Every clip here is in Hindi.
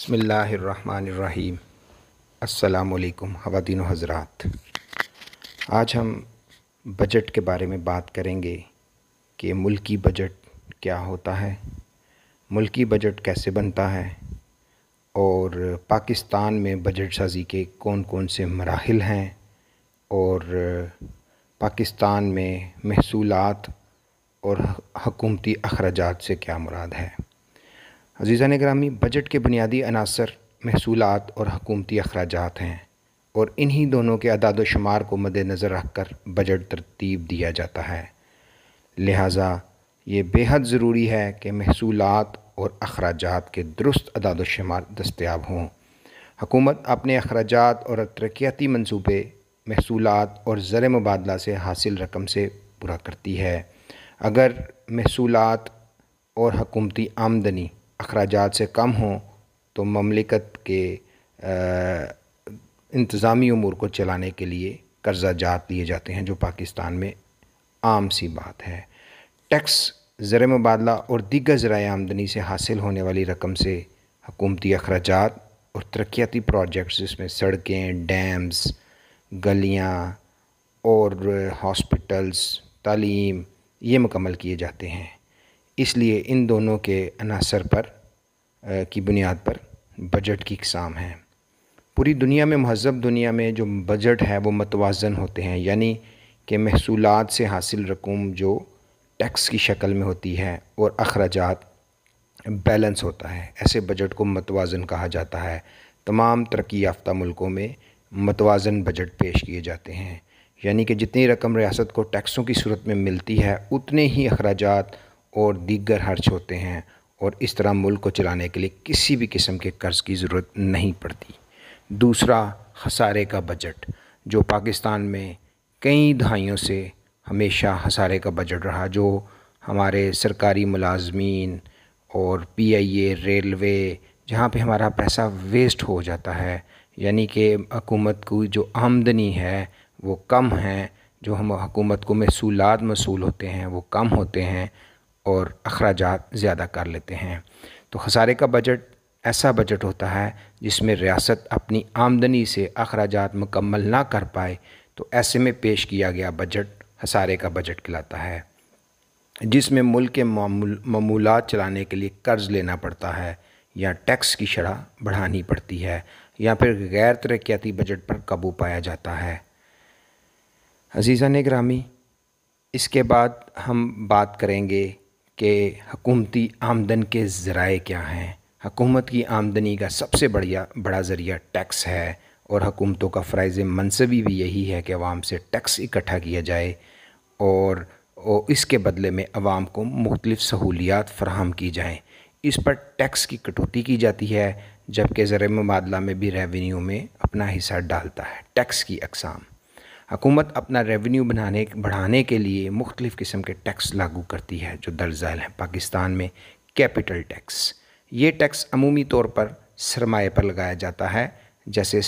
बसमीम् अल्लाम ख़वान हज़रात आज हम बजट के बारे में बात करेंगे कि मुल्की बजट क्या होता है मुल्की बजट कैसे बनता है और पाकिस्तान में बजट साजी के कौन कौन से मराहल हैं और पाकिस्तान में महसूलات और हकूमती अखराज से क्या मुराद है अजीज़ा नगरामी बजट के बुनियादी अनासर महसूलत और हकूमती अखराज हैं और इन्हीं दोनों के अदाद शुमार को मद्नज़र रख कर बजट तरतीब दिया जाता है लिहाजा ये बेहद ज़रूरी है कि महसूलत और अखराज के दुरुस्त अदाद शुमार दस्तियाब हों हकूमत अपने अखराज और तरक्याती मनसूबे महसूलत और ज़र मुबादला से हासिल रकम से पूरा करती है अगर महसूलत और हकूमती आमदनी अखराज से कम हों तो ममलिकत के इंतज़ामी अमूर को चलाने के लिए कर्जा जात लिए जाते हैं जो पाकिस्तान में आम सी बात है टैक्स ज़र मुबादला और दीगर ज़रा आमदनी से हासिल होने वाली रकम से हकूमती अखराज और तरक्याती प्रोजेक्ट्स जिसमें सड़कें डैम्स गलियाँ और हॉस्पिटल्स तालीम ये मुकम्मल किए जाते हैं इसलिए इन दोनों के अनासर पर की बुनियाद पर बजट की इकसाम है पूरी दुनिया में महजब दुनिया में जो बजट है वो मतवाजन होते हैं यानी कि महसूल से हासिल रकूम जो टैक्स की शक्ल में होती है और अखराज बैलेंस होता है ऐसे बजट को मतवाजन कहा जाता है तमाम तरक्की याफ्ता मुल्कों में मतवाजन बजट पेश किए जाते हैं यानी कि जितनी रकम रियासत को टैक्सों की सूरत में मिलती है उतने ही अखराज और दीगर खर्च होते हैं और इस तरह मुल्क को चलाने के लिए किसी भी किस्म के कर्ज़ की ज़रूरत नहीं पड़ती दूसरा खसारे का बजट जो पाकिस्तान में कई दहाइयों से हमेशा हसारे का बजट रहा जो हमारे सरकारी मुलाजमीन और पी आई ए रेलवे जहाँ पे हमारा पैसा वेस्ट हो जाता है यानी कि हकूमत को जो आमदनी है वो कम है जो हम हकूमत को महसूलत मसूल होते हैं वो कम होते हैं और अखराज ज़्यादा कर लेते हैं तो खसारे का बजट ऐसा बजट होता है जिसमें रियासत अपनी आमदनी से अखराज मुकम्मल ना कर पाए तो ऐसे में पेश किया गया बजट हसारे का बजट कहलाता है जिसमें मुल्क के ममूल चलाने के लिए कर्ज़ लेना पड़ता है या टैक्स की शरह बढ़ानी पड़ती है या फिर गैर तरक्याती बजट पर काबू पाया जाता है अजीज़ा ने ग्रामी इसके बाद हम बात करेंगे कि हकूमती आमदन के ज़राए क्या हैं हकूमत की आमदनी का सबसे बढ़िया बड़ा ज़रिया टैक्स है और हकूमतों का फ़रज़ मनसबी भी यही है कि आवाम से टैक्स इकट्ठा किया जाए और, इसके बदले में आवाम को मुख्तलिफ़ सहूलियात फ्राहम की जाएँ इस पर टैक्स की कटौती की जाती है जबकि ज़र मुबादला में भी रेवेन्यू में अपना हिस्सा डालता है टैक्स की अकसाम हुकूमत अपना रेवेन्यू बनाने बढ़ाने के लिए मुख्तलिफ़ किस्म के टैक्स लागू करती है जो झैल हैं पाकिस्तान में कैपिटल टैक्स ये टैक्स अमूमी तौर पर सरमाए पर लगाया जाता है जैसे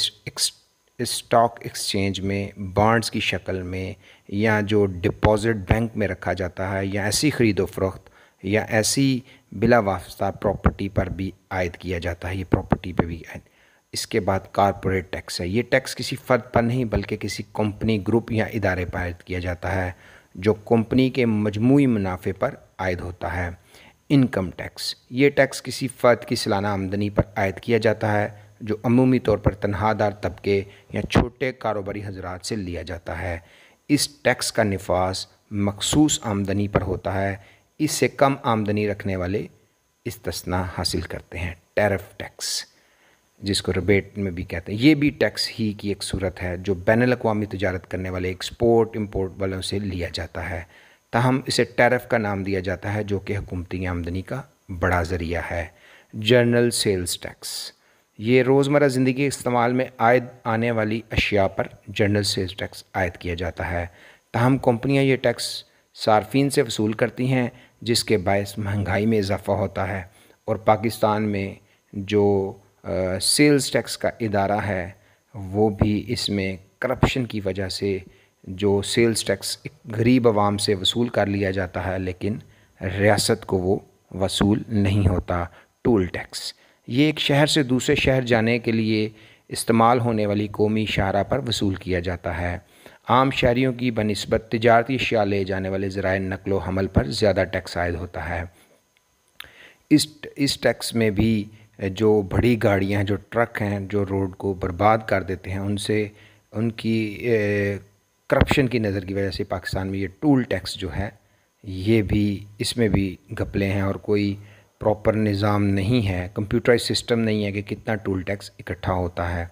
स्टॉक एक्सचेंज में बॉन्ड्स की शक्ल में या जो डिपॉजिट बैंक में रखा जाता है या ऐसी ख़रीदो फरोख्त या ऐसी बिला वास्ता प्रॉपर्टी पर भी आयद किया जाता है ये प्रॉपर्टी पर भी आयद इसके बाद कॉरपोरेट टैक्स है ये टैक्स किसी फर्द पर नहीं बल्कि किसी कंपनी ग्रुप या इदारे पर आयद किया जाता है जो कंपनी के मजमू मुनाफे पर आयद होता है इनकम टैक्स ये टैक्स किसी फर्द की सालाना आमदनी पर आयद किया जाता है जो अमूमी तौर पर तनहादार तबके या छोटे कारोबारी हजरात से लिया जाता है इस टैक्स का नफाज मखसूस आमदनी पर होता है इससे कम आमदनी रखने वाले इस्तस्ना हासिल करते हैं टैरफ टैक्स जिसको रिबेट में भी कहते हैं ये भी टैक्स ही की एक सूरत है जो बैन अवी तजारत करने वाले एक्सपोर्ट इम्पोर्ट वालों से लिया जाता है ताहम इसे टैरफ का नाम दिया जाता है जो कि हुकूमती आमदनी का बड़ा ज़रिया है जर्नल सेल्स टैक्स ये रोज़मर ज़िंदगी इस्तेमाल में आयद आने वाली अशिया पर जर्नल सेल्स टैक्स आयद किया जाता है ताहम कंपनियाँ ये टैक्स सार्फिन से वसूल करती हैं जिसके बायस महंगाई में इजाफा होता है और पाकिस्तान में जो सेल्स टैक्स का इदारा है वो भी इसमें करप्शन की वजह से जो सेल्स टैक्स गरीब आवाम से वसूल कर लिया जाता है लेकिन रियासत को वो वसूल नहीं होता टोल टैक्स ये एक शहर से दूसरे शहर जाने के लिए इस्तेमाल होने वाली कौमी शाहरा पर वसूल किया जाता है आम शहरीों की बनस्बत तजारती अशिया ले जाने वाले ज़रा नकलो हमल पर ज़्यादा टैक्स आयद होता है इस इस टैक्स में भी जो बड़ी गाड़ियाँ हैं जो ट्रक हैं जो रोड को बर्बाद कर देते हैं उनसे उनकी करप्शन की नज़र की वजह से पाकिस्तान में ये टूल टैक्स जो है ये भी इसमें भी घपले हैं और कोई प्रॉपर निज़ाम नहीं है कंप्यूटराइज सिस्टम नहीं है कि कितना टूल टैक्स इकट्ठा होता है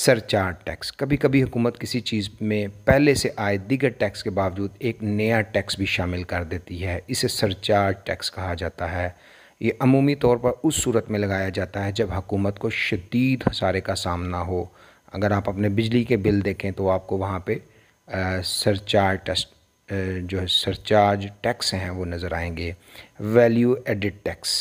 सरचार्ज टैक्स कभी कभी हुकूमत किसी चीज़ में पहले से आए दिगर टैक्स के बावजूद एक नया टैक्स भी शामिल कर देती है इसे सरचार्ज टैक्स कहा जाता है ये अमूमी तौर पर उस सूरत में लगाया जाता है जब हुकूमत को शदीद खसारे का सामना हो अगर आप अपने बिजली के बिल देखें तो आपको वहाँ पर सरचार्ज टस्ट जो है सरचार्ज टैक्स हैं वो नज़र आएंगे वैल्यू एडिड टैक्स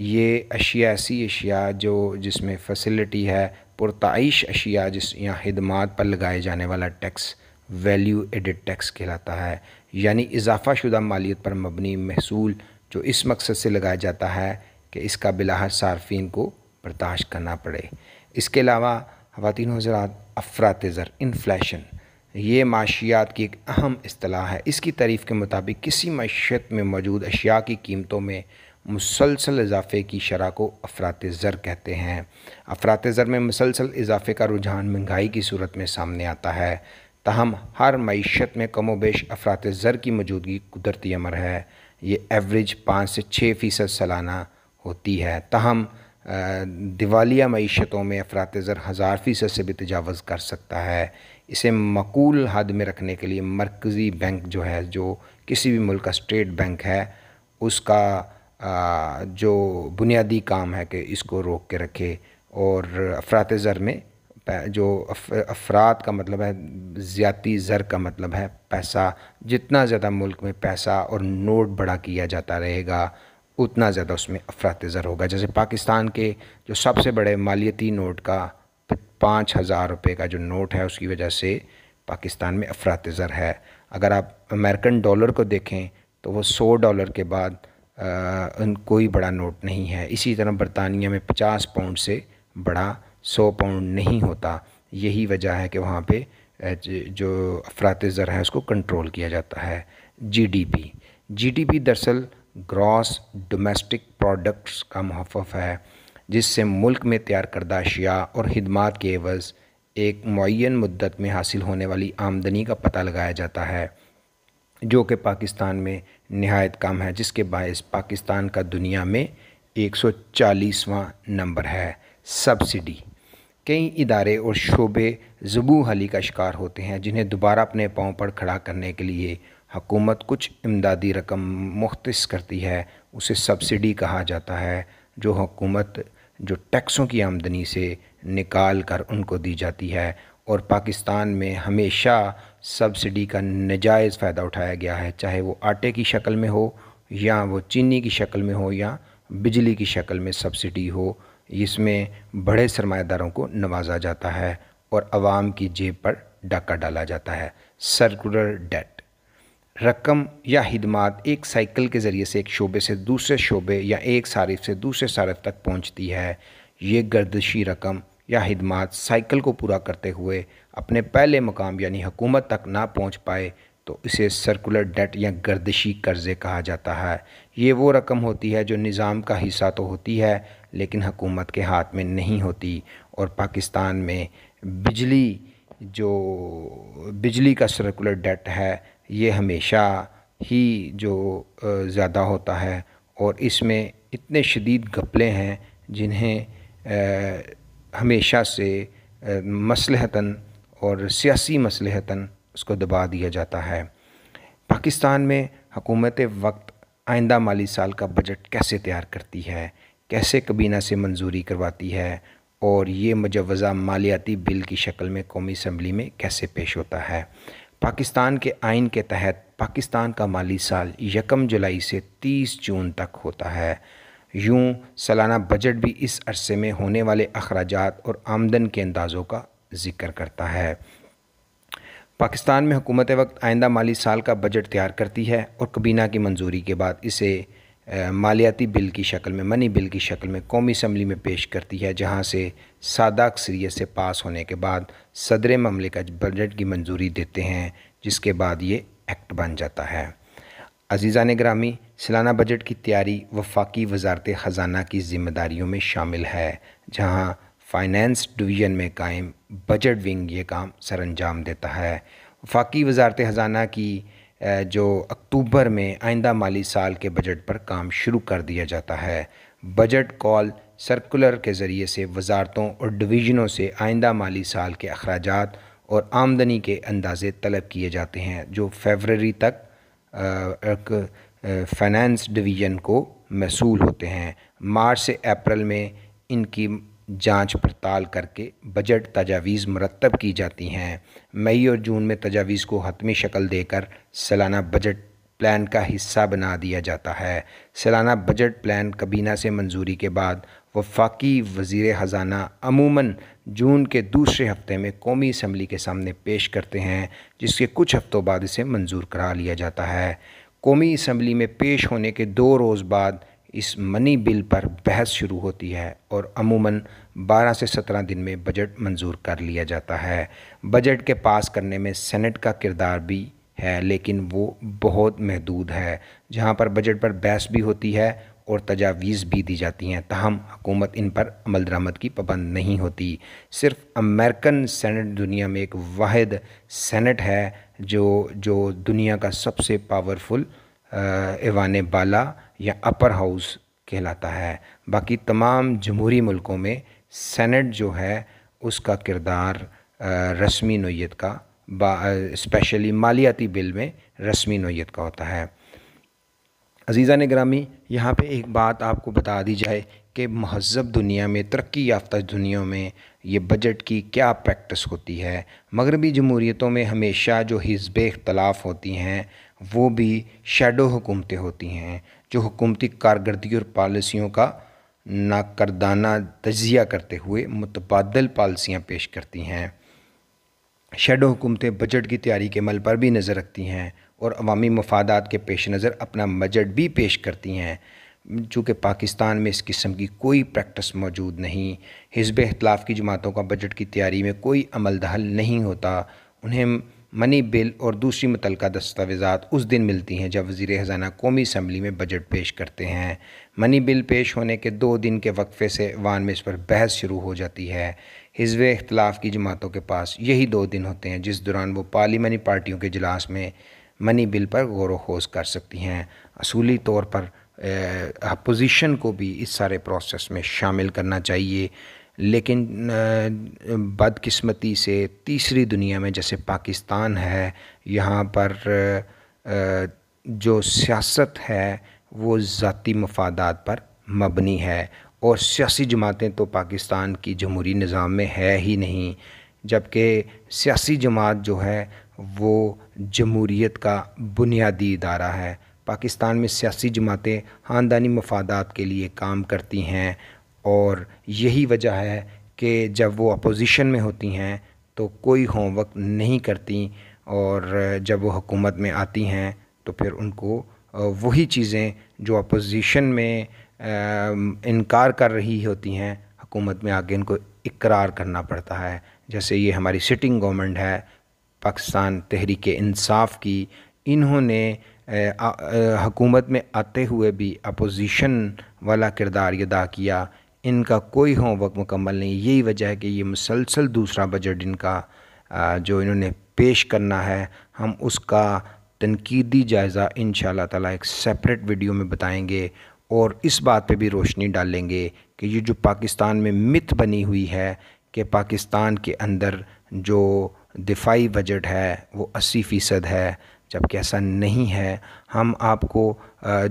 ये अशिया ऐसी अशिया जो जिसमें फैसिलिटी है पुरतश अशिया जिस या खदमात पर लगाए जाने वाला टैक्स वैल्यू एडिड टैक्स कहलाता है यानी इजाफ़ा शुदा मालियत पर मबनी महसूल जो इस मकसद से लगाया जाता है कि इसका बिलाहर सार्फिन को बर्दाश्त करना पड़े इसके अलावा खातिन हजरात अफरात ज़र इन्फ्लेशन ये माशियात की एक अहम असलाह है इसकी तारीफ़ के मुताबिक किसी मीशत में मौजूद अशिया की कीमतों में मुसलसल इजाफे की शरह को अफरात ज़र कहते हैं अफरात ज़र में मुसलसल इजाफे का रुझान महंगाई की सूरत में सामने आता है तहम हर मीशत में कमो बेश अफरात ज़र की मौजूदगी कुदरती अमर है ये एवरेज पाँच से छः फ़ीसद सालाना होती है तहम दिवालिया मीशतों में अफरात ज़र हज़ार फ़ीसद से भी तजावज़ कर सकता है इसे मकूल हद में रखने के लिए मरकज़ी बैंक जो है जो किसी भी मुल्क का स्टेट बैंक है उसका जो बुनियादी काम है कि इसको रोक के रखे और अफरात ज़र में जो अफराद का मतलब है ज़्याती ज़र का मतलब है पैसा जितना ज़्यादा मुल्क में पैसा और नोट बड़ा किया जाता रहेगा उतना ज़्यादा उसमें अफरात ज़र होगा जैसे पाकिस्तान के जो सबसे बड़े मालियती नोट का तो पाँच हज़ार रुपये का जो नोट है उसकी वजह से पाकिस्तान में अफरात ज़र है अगर आप अमेरिकन डॉलर को देखें तो वो सौ डॉलर के बाद आ, कोई बड़ा नोट नहीं है इसी तरह बरतानिया में पचास पाउंड से बड़ा सौ पाउंड नहीं होता यही वजह है कि वहाँ पे जो अफरात ज़र है उसको कंट्रोल किया जाता है जीडीपी जीडीपी दरअसल ग्रॉस डोमेस्टिक प्रोडक्ट्स का महफ़ है जिससे मुल्क में तैयार करदा अशिया और खदमात के एवज़ एक मुन मदत में हासिल होने वाली आमदनी का पता लगाया जाता है जो कि पाकिस्तान में नहायत कम है जिसके बायस पाकिस्तान का दुनिया में 140वां नंबर है सब्सिडी कई इदारे और शोबे जबू हली का शिकार होते हैं जिन्हें दोबारा अपने पाँव पर खड़ा करने के लिए हकूमत कुछ इमदादी रकम मुख्त करती है उसे सब्सिडी कहा जाता है जो हुकूमत जो टैक्सों की आमदनी से निकाल कर उनको दी जाती है और पाकिस्तान में हमेशा सब्सिडी का नजायज़ फ़ायदा उठाया गया है चाहे वो आटे की शक्ल में हो या वो चीनी की शक्ल में हो या बिजली की शक्ल में सब्सिडी हो इसमें बड़े सरमादारों को नवाजा जाता है और आवाम की जेब पर डाका डाला जाता है सर्कुलर डेट रकम या हिदमात एक साइकिल के ज़रिए से एक शोबे से दूसरे शोबे या एक सारिफ से दूसरे सारिफ तक पहुंचती है ये गर्दशी रकम या हिदमात साइकिल को पूरा करते हुए अपने पहले मकाम यानी हुकूमत तक ना पहुंच पाए तो इसे सर्कुलर डेट या गर्दशी कर्ज़े कहा जाता है ये वो रकम होती है जो निज़ाम का हिस्सा तो होती है लेकिन हुकूमत के हाथ में नहीं होती और पाकिस्तान में बिजली जो बिजली का सर्कुलर डेट है ये हमेशा ही जो ज़्यादा होता है और इसमें इतने शदीद घपले हैं जिन्हें हमेशा से मसलहतन और सियासी मसलहतन उसको दबा दिया जाता है पाकिस्तान में हकूमत वक्त आइंदा माली साल का बजट कैसे तैयार करती है कैसे कबीना से मंजूरी करवाती है और ये मुजवज़ा मालियाती बिल की शक्ल में कौमी असम्बली में कैसे पेश होता है पाकिस्तान के आइन के तहत पाकिस्तान का माली साल यकम जुलाई से तीस जून तक होता है यूँ सालाना बजट भी इस अरसे में होने वाले अखराज और आमदन के अंदाज़ों का जिक्र करता है पाकिस्तान में हुकूमत वक्त आइंदा माली साल का बजट तैयार करती है और कबीना की मंजूरी के बाद इसे मालियाती बिल की शक्ल में मनी बिल की शक्ल में कौमी असम्बली में पेश करती है जहाँ से सादा अक्सरीत से पास होने के बाद सदर ममले का बजट की मंजूरी देते हैं जिसके बाद ये एक्ट बन जाता है अजीज़ा ने ग्रामी सालाना बजट की तैयारी वफाकी वजारत ख़जाना की जिम्मेदारियों में शामिल है जहाँ फाइनेंस डिवीज़न में कायम बजट विंग ये काम सर अंजाम देता है वफाकी वजारत ख़जाना की जो अक्टूबर में आइंदा माली साल के बजट पर काम शुरू कर दिया जाता है बजट कॉल सर्कुलर के ज़रिए से वजारतों और डिवीज़नों से आइंदा माली साल के अखराज और आमदनी के अंदाज़े तलब किए जाते हैं जो फेबररी तक फाइनेंस डिवीज़न को मसूल होते हैं मार्च से अप्रैल में इनकी जांच पड़ताल करके बजट तजावीज़ मरतब की जाती हैं मई और जून में तजावीज़ को हतमी शक्ल देकर सालाना बजट प्लान का हिस्सा बना दिया जाता है सालाना बजट प्लान कबीना से मंजूरी के बाद वफाकी वजी ख़जाना अमूमन जून के दूसरे हफ्ते में कौमी इसम्बली के सामने पेश करते हैं जिसके कुछ हफ्तों बाद इसे मंजूर करा लिया जाता है कौमी इसम्बली में पेश होने के दो रोज़ बाद इस मनी बिल पर बहस शुरू होती है और अमूमन 12 से 17 दिन में बजट मंजूर कर लिया जाता है बजट के पास करने में सेनेट का किरदार भी है लेकिन वो बहुत महदूद है जहाँ पर बजट पर बहस भी होती है और तजावीज़ भी दी जाती हैं तहम हुकूमत इन पर अमल दरामद की पाबंद नहीं होती सिर्फ अमेरिकन सेनेट दुनिया में एक वाद सेनेट है जो जो दुनिया का सबसे पावरफुल एवान बाला या अपर हाउस कहलाता है बाकी तमाम जमहूरी मुल्कों में सेनेट जो है उसका किरदार रस्मी नोयत का स्पेशली मालियाती बिल में रस्मी नोयत का होता है अजीज़ा ने ग्रामी यहाँ पर एक बात आपको बता दी जाए कि महजब दुनिया में तरक्की याफ्ता दुनिया में ये बजट की क्या प्रैक्टिस होती है मगरबी जमहूरीतों में हमेशा जो हिजब इख्तलाफ होती हैं वो भी शेडो हुकूमतें होती हैं जो हुकूमती कारकर्दगी और पॉलिसियों का नाकरदाना तजिया करते हुए मुतबादल पॉलिसियाँ पेश करती हैं शेडो हुकूमतें बजट की तैयारी के अमल पर भी नज़र रखती हैं और अवामी मफादात के पेश नज़र अपना बजट भी पेश करती हैं चूँकि पाकिस्तान में इस किस्म की कोई प्रैक्टिस मौजूद नहीं हिजब अख्तलाफ की जमातों का बजट की तैयारी में कोई अमल दहल नहीं होता उन्हें मनी बिल और दूसरी मुतलका दस्तावेज़ात उस दिन मिलती हैं जब वज़ी ख़जाना कौमी असम्बली में बजट पेश करते हैं मनी बिल पेश होने के दो दिन के वक्फे से वान में इस पर बहस शुरू हो जाती है हिजब अख्तिलाफ़ की जमातों के पास यही दो दिन होते हैं जिस दौरान वो पार्लिमानी पार्टियों के इजलास में मनी बिल पर गौर वोज कर सकती हैं असूली तौर पर अपोजिशन को भी इस सारे प्रोसेस में शामिल करना चाहिए लेकिन बदकिस्मती से तीसरी दुनिया में जैसे पाकिस्तान है यहाँ पर जो सियासत है वो ज़ाती मफादात पर मबनी है और सियासी जमातें तो पाकिस्तान की जमहूरी निज़ाम में है ही नहीं जबकि सियासी जमात जो है वो जमहूरीत का बुनियादी इदारा है पाकिस्तान में सियासी जमातें ख़ानदानी मफादात के लिए काम करती हैं और यही वजह है कि जब वो अपोज़िशन में होती हैं तो कोई होमवर्क नहीं करती और जब वो हुकूमत में आती हैं तो फिर उनको वही चीज़ें जो अपोज़िशन में इनकार कर रही होती हैं हुकूमत में आके इनको इकरार करना पड़ता है जैसे ये हमारी सिटिंग गवर्नमेंट है पाकिस्तान तहरीक इंसाफ की इन्होंने हकूमत में आते हुए भी अपोज़िशन वाला किरदार अदा किया इनका कोई होम होमवर्क मुकम्मल नहीं यही वजह है कि ये मुसलसल दूसरा बजट इनका जो इन्होंने पेश करना है हम उसका तनकीदी जायज़ा इन ताला एक सेपरेट वीडियो में बताएँगे और इस बात पर भी रोशनी डालेंगे कि ये जो पाकिस्तान में मित बनी हुई है कि पाकिस्तान के अंदर जो दिफाई बजट है वो अस्सी फ़ीसद है जबकि ऐसा नहीं है हम आपको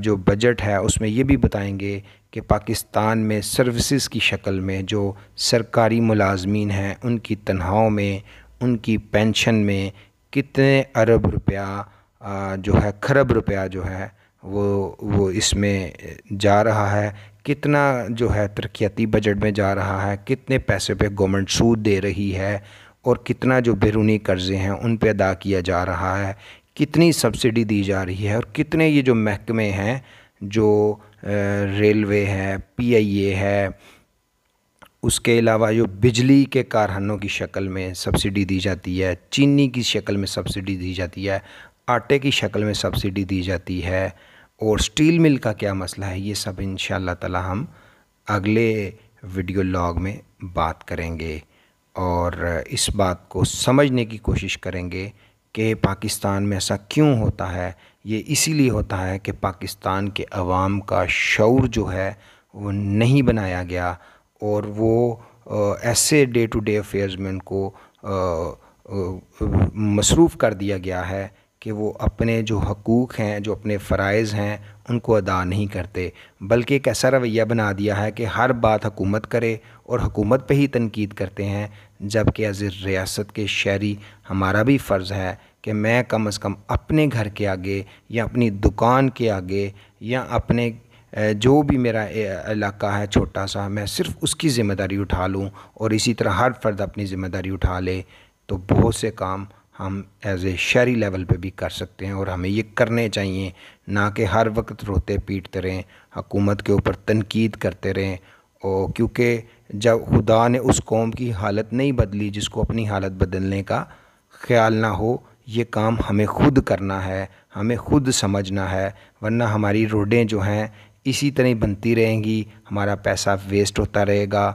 जो बजट है उसमें ये भी बताएंगे कि पाकिस्तान में सर्विसेज की शक्ल में जो सरकारी मुलाजमीन हैं उनकी तनख्वाहों में उनकी पेंशन में कितने अरब रुपया जो है खरब रुपया जो है वो वो इसमें जा रहा है कितना जो है तरक्याती बजट में जा रहा है कितने पैसे पे गवर्नमेंट सूद दे रही है और कितना जो बैरूनी कर्ज़े हैं उन पे अदा किया जा रहा है कितनी सब्सिडी दी जा रही है और कितने ये जो महकमे हैं जो रेलवे है पीआईए है उसके अलावा जो बिजली के कारखानों की शक्ल में सब्सिडी दी जाती है चीनी की शक्ल में सब्सिडी दी जाती है आटे की शक्ल में सब्सिडी दी जाती है और स्टील मिल का क्या मसला है ये सब इन ताला हम अगले वीडियो लॉग में बात करेंगे और इस बात को समझने की कोशिश करेंगे कि पाकिस्तान में ऐसा क्यों होता है ये इसीलिए होता है कि पाकिस्तान के अवाम का शौर जो है वो नहीं बनाया गया और वो ऐसे डे टू डे अफेयर्स में उनको मसरूफ़ कर दिया गया है कि वो अपने जो हकूक़ हैं जो अपने फ़रज़ हैं उनको अदा नहीं करते बल्कि एक ऐसा रवैया बना दिया है कि हर बात हकूमत करे और हकूमत पे ही तनकीद करते हैं जबकि एज ए रियासत के शहरी हमारा भी फ़र्ज़ है कि मैं कम अज़ कम अपने घर के आगे या अपनी दुकान के आगे या अपने जो भी मेरा इलाका है छोटा सा मैं सिर्फ उसकी ज़िम्मेदारी उठा लूँ और इसी तरह हर फर्द अपनी ज़िम्मेदारी उठा ले तो बहुत से काम हम एज ए शहरी लेवल पे भी कर सकते हैं और हमें ये करने चाहिए ना कि हर वक्त रोते पीटते रहें हकूमत के ऊपर तनकीद करते रहें और क्योंकि जब खुदा ने उस कौम की हालत नहीं बदली जिसको अपनी हालत बदलने का ख्याल ना हो ये काम हमें खुद करना है हमें खुद समझना है वरना हमारी रोडें जो हैं इसी तरह बनती रहेंगी हमारा पैसा वेस्ट होता रहेगा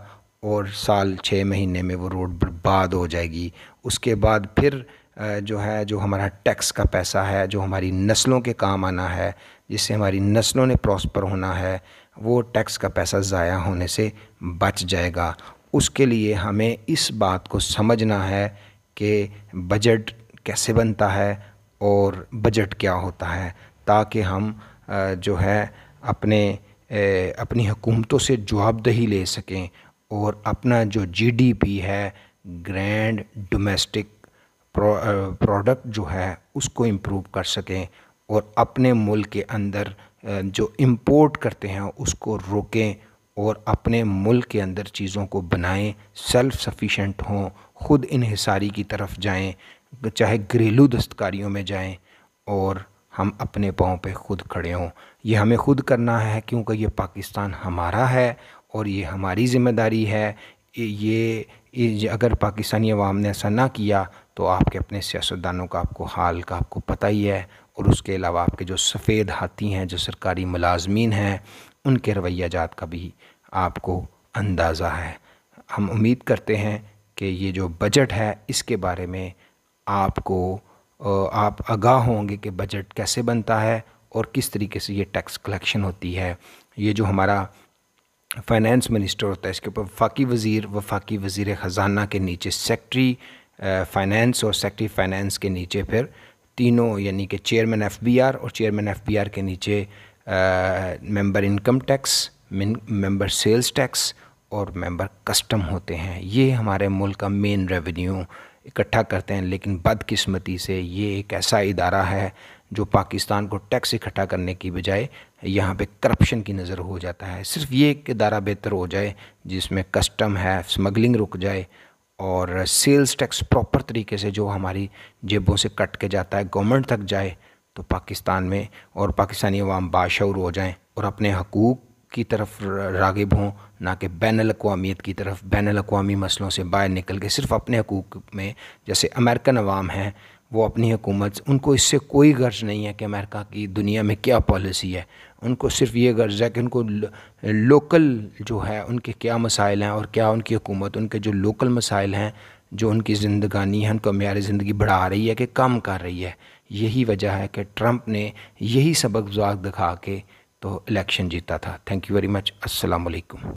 और साल छः महीने में वो रोड बर्बाद हो जाएगी उसके बाद फिर जो है जो हमारा टैक्स का पैसा है जो हमारी नस्लों के काम आना है जिससे हमारी नस्लों ने प्रॉस्पर होना है वो टैक्स का पैसा ज़ाया होने से बच जाएगा उसके लिए हमें इस बात को समझना है कि बजट कैसे बनता है और बजट क्या होता है ताकि हम जो है अपने अपनी हुकूमतों से जवाबदही ले सकें और अपना जो जीडीपी है ग्रैंड डोमेस्टिक प्रोडक्ट जो है उसको इम्प्रूव कर सकें और अपने मुल्क के अंदर जो इम्पोर्ट करते हैं उसको रोकें और अपने मुल्क के अंदर चीज़ों को बनाएं सेल्फ़ सफिशेंट हों ख़ुद इन्हिसारी की तरफ जाएं चाहे घरेलू दस्तकारियों में जाएं और हम अपने पाँव पे ख़ुद खड़े हों ये हमें ख़ुद करना है क्योंकि ये पाकिस्तान हमारा है और ये हमारी ज़िम्मेदारी है ये, ये अगर पाकिस्तानी अवाम ने ऐसा ना किया तो आपके अपने सियासतदानों का आपको हाल का आपको पता ही है और उसके अलावा आपके जो सफ़ेद हाथी हैं जो सरकारी मुलाजमीन हैं उनके रवैया जात का भी आपको अंदाज़ा है हम उम्मीद करते हैं कि ये जो बजट है इसके बारे में आपको आप आगाह होंगे कि बजट कैसे बनता है और किस तरीके से ये टैक्स कलेक्शन होती है ये जो हमारा फाइनेंस मिनिस्टर होता है इसके ऊपर वफाकी वज़ीर वफाकी वज़ी ख़जाना के नीचे सेक्ट्री फ़ाइनेंस और सेक्ट्री फ़ाइनेंस के नीचे फिर तीनों यानी कि चेयरमैन एफ़ और चेयरमैन एफ़ के नीचे member income tax member sales tax और मेंबर कस्टम होते हैं ये हमारे मुल्क का मेन रेवेन्यू इकट्ठा करते हैं लेकिन बदकिस्मती से ये एक ऐसा इदारा है जो पाकिस्तान को टैक्स इकट्ठा करने की बजाय यहाँ पे करप्शन की नज़र हो जाता है सिर्फ ये एक इदारा बेहतर हो जाए जिसमें कस्टम है स्मगलिंग रुक जाए और सेल्स टैक्स प्रॉपर तरीके से जो हमारी जेबों से कट के जाता है गवर्नमेंट तक जाए तो पाकिस्तान में और पाकिस्तानी अवाम बाशूर हो जाएँ और अपने हकूक़ की तरफ रागिब हों ना कि बैन अवीत की तरफ बैन अवी मसलों से बाहर निकल के सिर्फ अपने हकूक़ में जैसे अमेरिकन अवाम हैं वो अपनी हुकूमत उनको इससे कोई गर्ज नहीं है कि अमेरिका की दुनिया में क्या पॉलिसी है उनको सिर्फ ये गर्ज है कि उनको लोकल जो है उनके क्या मसाइल हैं और क्या उनकी हुकूमत उनके जो लोकल मसाइल हैं जो उनकी ज़िंदगानी है उनको मैार ज़िंदगी बढ़ा रही है कि कम कर रही है यही वजह है कि ट्रंप ने यही सबक दिखा के तो इलेक्शन जीता था थैंक यू वेरी मच अस्सलाम वालेकुम